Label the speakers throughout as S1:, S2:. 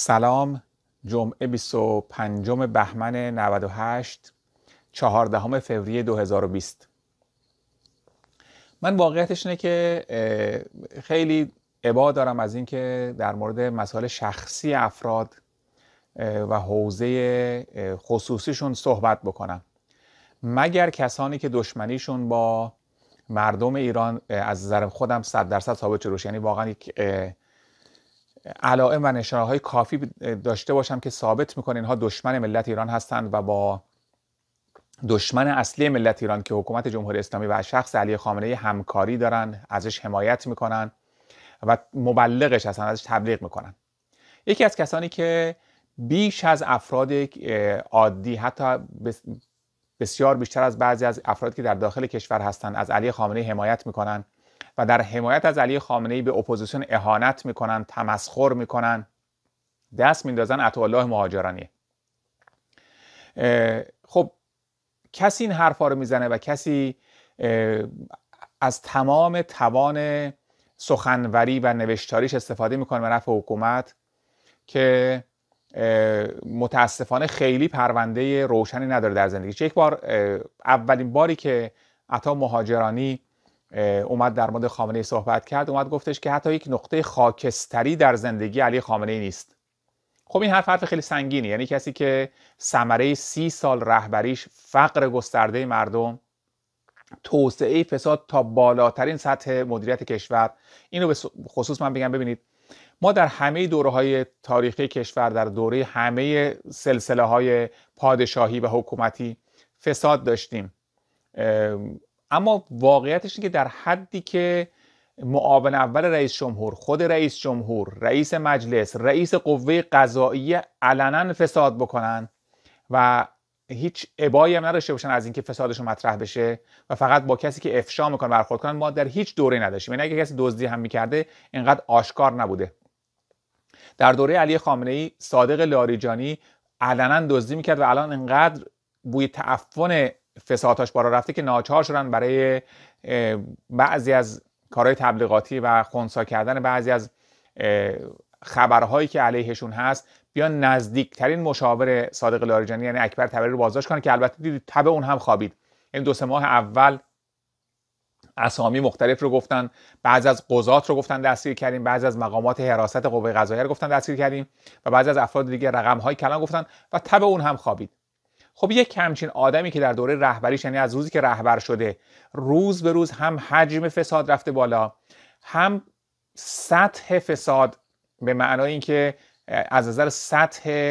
S1: سلام جمعه 25 بهمن 98 14 فوریه 2020 من واقعیتش اینه که خیلی عبا دارم از اینکه در مورد مسائل شخصی افراد و حوزه خصوصیشون صحبت بکنم مگر کسانی که دشمنیشون با مردم ایران از نظر خودم 100 درصد ثابت شده یعنی واقعا یک علائم و نشانه های کافی داشته باشم که ثابت میکنه اینها دشمن ملت ایران هستند و با دشمن اصلی ملت ایران که حکومت جمهوری اسلامی و شخص علی خامنه همکاری دارن ازش حمایت میکنن و مبلغش هستن ازش تبلیغ میکنن یکی از کسانی که بیش از افراد عادی حتی بسیار بیشتر از بعضی از افرادی که در داخل کشور هستند از علی خامنه حمایت میکنن و در حمایت از علی خامنه ای به اپوزیسیون اهانت میکنن تمسخر میکنن دست میندازن عطا الله مهاجرانی خب کسی این حرفا رو میزنه و کسی از تمام توان سخنوری و نوشتاریش استفاده میکنه به نفع حکومت که متاسفانه خیلی پرونده روشنی نداره در زندگی یک بار اولین باری که عطا مهاجرانی اومد در مورد خامنه ای صحبت کرد اومد گفتش که حتی یک نقطه خاکستری در زندگی علی خامنه ای نیست خب این حرف حرف خیلی سنگینی یعنی کسی که ثمره سی سال رهبریش فقر گسترده مردم توسعه فساد تا بالاترین سطح مدیریت کشور اینو به خصوص من بگم ببینید ما در همه دوره های تاریخی کشور در دوره همه سلسله های پادشاهی و حکومتی فساد داشتیم اما واقعیتش اینه که در حدی که معاون اول رئیس جمهور خود رئیس جمهور رئیس مجلس رئیس قوه قضایی علنا فساد بکنن و هیچ ابایی هم نداشته باشن از اینکه فسادشون مطرح بشه و فقط با کسی که افشا میکنه برخورد کنن ما در هیچ دوره نداشتیم یعنی اگه کسی دزدی هم میکرده اینقدر آشکار نبوده در دوره علی خامنه ای صادق لاریجانی علنا دزدی میکرد و الان اینقدر بوی تعفن فسادهاش بالا رفته که ناچار شدن برای بعضی از کارهای تبلیغاتی و خونسا کردن بعضی از خبرهایی که علیهشون هست بیان نزدیکترین مشاور صادق لاریجانی یعنی اکبر تبری رو بازداشت کنه که البته دیدید تب اون هم خوابید این دو سه ماه اول اسامی مختلف رو گفتن بعض از قضات رو گفتن دستگیر کردیم بعض از مقامات حراست قوه قضاییه رو گفتن دستگیر کردیم و بعضی از افراد دیگه رقم های کلان گفتن و تب اون هم خوابید خب یک کمچین آدمی که در دوره رهبریش یعنی از روزی که رهبر شده روز به روز هم حجم فساد رفته بالا هم سطح فساد به معنای اینکه از نظر سطح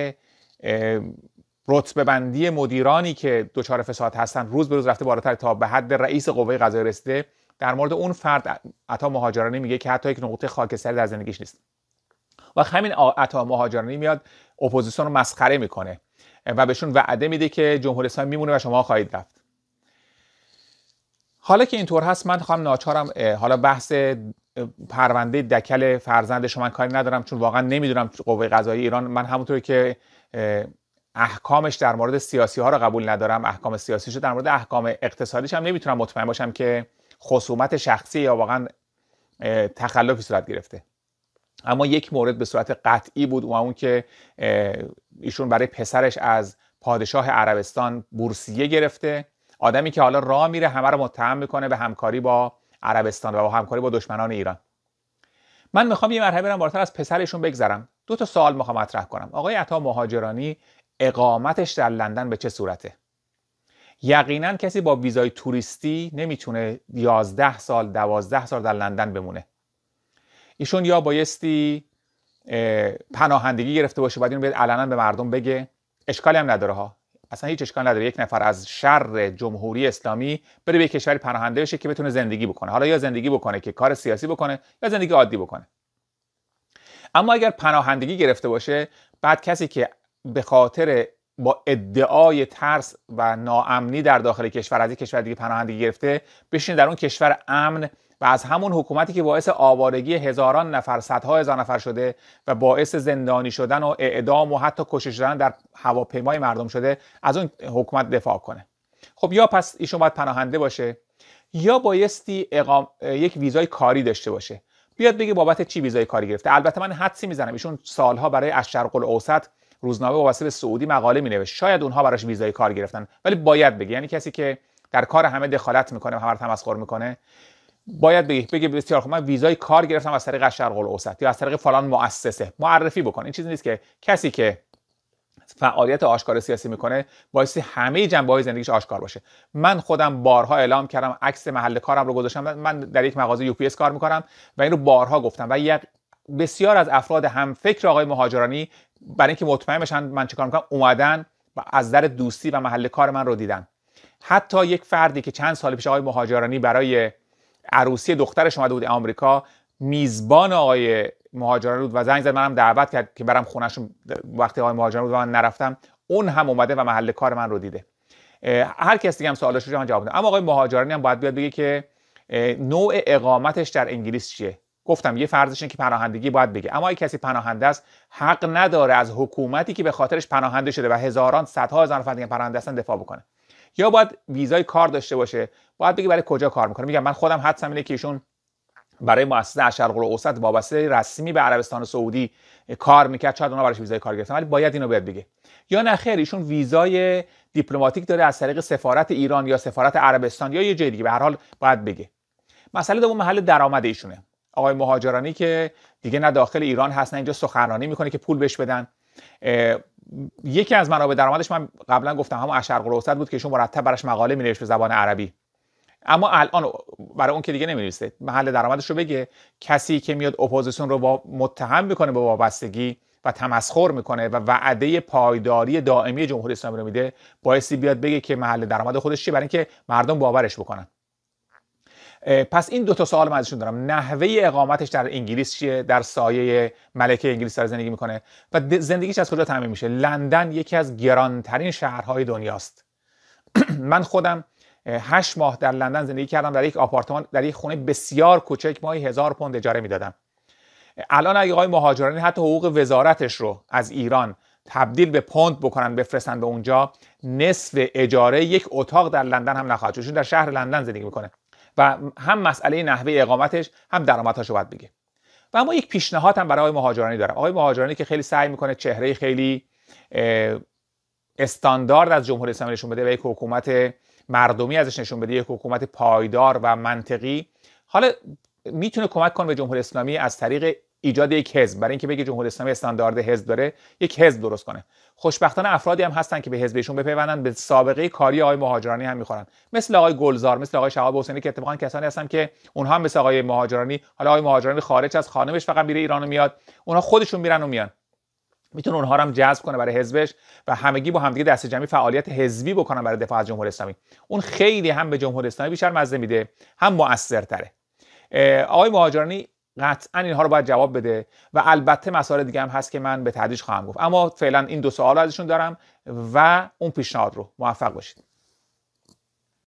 S1: رتبه بندی مدیرانی که دچار فساد هستن روز به روز رفته بالاتر تا به حد رئیس قوه قضاییه رسیده در مورد اون فرد عطا مهاجرانی میگه که حتی یک نقطه خاکستری در زندگیش نیست و همین عطا مهاجرانی میاد اپوزیسیون رو مسخره میکنه و بهشون وعده میده که جمهوری میمونه و شما خواهید رفت حالا که اینطور هست من خواهم ناچارم حالا بحث پرونده دکل فرزند شما کاری ندارم چون واقعا نمیدونم قوه قضایی ایران من همونطور که احکامش در مورد سیاسی ها رو قبول ندارم احکام سیاسیش در مورد احکام اقتصادیش هم نمیتونم مطمئن باشم که خصومت شخصی یا واقعا تخلفی صورت گرفته اما یک مورد به صورت قطعی بود و اون که ایشون برای پسرش از پادشاه عربستان بورسیه گرفته آدمی که حالا راه میره همه رو متهم میکنه به همکاری با عربستان و با همکاری با دشمنان ایران من میخوام یه مرحله برم بالاتر از پسرشون بگذرم دو تا سوال میخوام مطرح کنم آقای عطا مهاجرانی اقامتش در لندن به چه صورته یقینا کسی با ویزای توریستی نمیتونه 11 سال 12 سال در لندن بمونه ایشون یا بایستی پناهندگی گرفته باشه بعد اینو بیاد علنا به مردم بگه اشکالی هم نداره ها اصلا هیچ اشکال نداره یک نفر از شر جمهوری اسلامی بره به کشوری پناهنده بشه که بتونه زندگی بکنه حالا یا زندگی بکنه که کار سیاسی بکنه یا زندگی عادی بکنه اما اگر پناهندگی گرفته باشه بعد کسی که به خاطر با ادعای ترس و ناامنی در داخل کشور از کشور دیگه پناهندگی گرفته بشینه در اون کشور امن و از همون حکومتی که باعث آوارگی هزاران نفر صدها هزار نفر شده و باعث زندانی شدن و اعدام و حتی کشش شدن در هواپیمای مردم شده از اون حکومت دفاع کنه خب یا پس ایشون باید پناهنده باشه یا بایستی اقام... یک ویزای کاری داشته باشه بیاد بگه بابت چی ویزای کاری گرفته البته من حدسی میزنم ایشون سالها برای الشرق الاوسط روزنامه وابسته به سعودی مقاله مینوشت شاید اونها براش ویزای کار گرفتن ولی باید بگه یعنی کسی که در کار همه دخالت میکنه همه تمسخر میکنه باید بگی بگی بسیار خب من ویزای کار گرفتم از طریق شرق الاوسط یا از طریق فلان مؤسسه معرفی بکن این چیزی نیست که کسی که فعالیت آشکار سیاسی میکنه بایستی همه جنبه های زندگیش آشکار باشه من خودم بارها اعلام کردم عکس محل کارم رو گذاشتم من در یک مغازه یو کار میکنم و این رو بارها گفتم و یک بسیار از افراد هم فکر آقای مهاجرانی برای اینکه مطمئن بشن من چیکار میکنم اومدن و از در دوستی و محل کار من رو دیدن حتی یک فردی که چند سال پیش آقای مهاجرانی برای عروسی دخترش اومده بود آمریکا میزبان آقای مهاجران بود و زنگ زد منم دعوت کرد که برم خونهشون وقتی آقای مهاجران بود و من نرفتم اون هم اومده و محل کار من رو دیده هر کسی هم سوالش رو جواب اما آقای مهاجرانی هم باید بیاد بگه که نوع اقامتش در انگلیس چیه گفتم یه فرضش که پناهندگی باید بگه اما اگه کسی پناهنده است حق نداره از حکومتی که به خاطرش پناهنده شده و هزاران صدها هزار نفر دیگه پناهنده دفاع بکنه یا باید ویزای کار داشته باشه باید بگه برای کجا کار میکنه میگم من خودم حدسم اینه که ایشون برای مؤسسه اشرق الاوسط وابسته رسمی به عربستان سعودی کار میکرد شاید اونا براش ویزای کار گرفتن ولی باید اینو بهت بگه یا نه خیر ایشون ویزای دیپلماتیک داره از طریق سفارت ایران یا سفارت عربستان یا یه جای دیگه به هر حال باید بگه مسئله دوم محل درآمد ایشونه آقای مهاجرانی که دیگه نه داخل ایران هست نه اینجا سخنرانی میکنه که پول بهش بدن یکی از منابع درآمدش من قبلا گفتم همون اشرق الاوسط بود که ایشون مرتب براش مقاله مینوشت به زبان عربی اما الان برای اون که دیگه نمی‌نویسه محل درآمدش رو بگه کسی که میاد اپوزیسیون رو متهم میکنه به وابستگی و تمسخر میکنه و وعده پایداری دائمی جمهوری اسلامی رو میده بایستی بیاد بگه که محل درآمد خودش چیه برای اینکه مردم باورش بکنن پس این دو تا سوال من ازشون دارم نحوه اقامتش در انگلیس چیه در سایه ملکه انگلیس داره زندگی میکنه و زندگیش از کجا تعمین میشه لندن یکی از گرانترین شهرهای دنیاست من خودم هشت ماه در لندن زندگی کردم در یک آپارتمان در یک خونه بسیار کوچک ماهی هزار پوند اجاره میدادم الان اگه آقای مهاجرانی حتی حقوق وزارتش رو از ایران تبدیل به پوند بکنن بفرستن به اونجا نصف اجاره یک اتاق در لندن هم نخواهد چون در شهر لندن زندگی میکنه و هم مسئله نحوه اقامتش هم درآمدهاش رو باید بگه و ما یک پیشنهاد هم برای آقای مهاجرانی دارم آقای مهاجرانی که خیلی سعی میکنه چهره خیلی استاندارد از جمهوری اسلامی نشون بده و یک حکومت مردمی ازش نشون بده یک حکومت پایدار و منطقی حالا میتونه کمک کنه به جمهوری اسلامی از طریق ایجاد یک حزب برای اینکه بگه جمهوری اسلامی استاندارد حزب داره یک حزب درست کنه خوشبختانه افرادی هم هستن که به حزبشون بپیوندن به سابقه کاری آقای مهاجرانی هم میخورن مثل آقای گلزار مثل آقای شهاب حسینی که اتفاقا کسانی هستن که اونها مثل آقای مهاجرانی حالا آقای مهاجرانی خارج از خانمش فقط میره ایران و میاد اونها خودشون میرن و میان میتونه اونها هم جذب کنه برای حزبش و همگی با همدیگه دست جمعی فعالیت حزبی بکنن برای دفاع از جمهوری اسلامی اون خیلی هم به جمهوری اسلامی بیشتر مزه میده هم موثرتره آقای مهاجرانی قطعا اینها رو باید جواب بده و البته مسائل دیگه هم هست که من به تدریج خواهم گفت اما فعلا این دو سوال ازشون دارم و اون پیشنهاد رو موفق باشید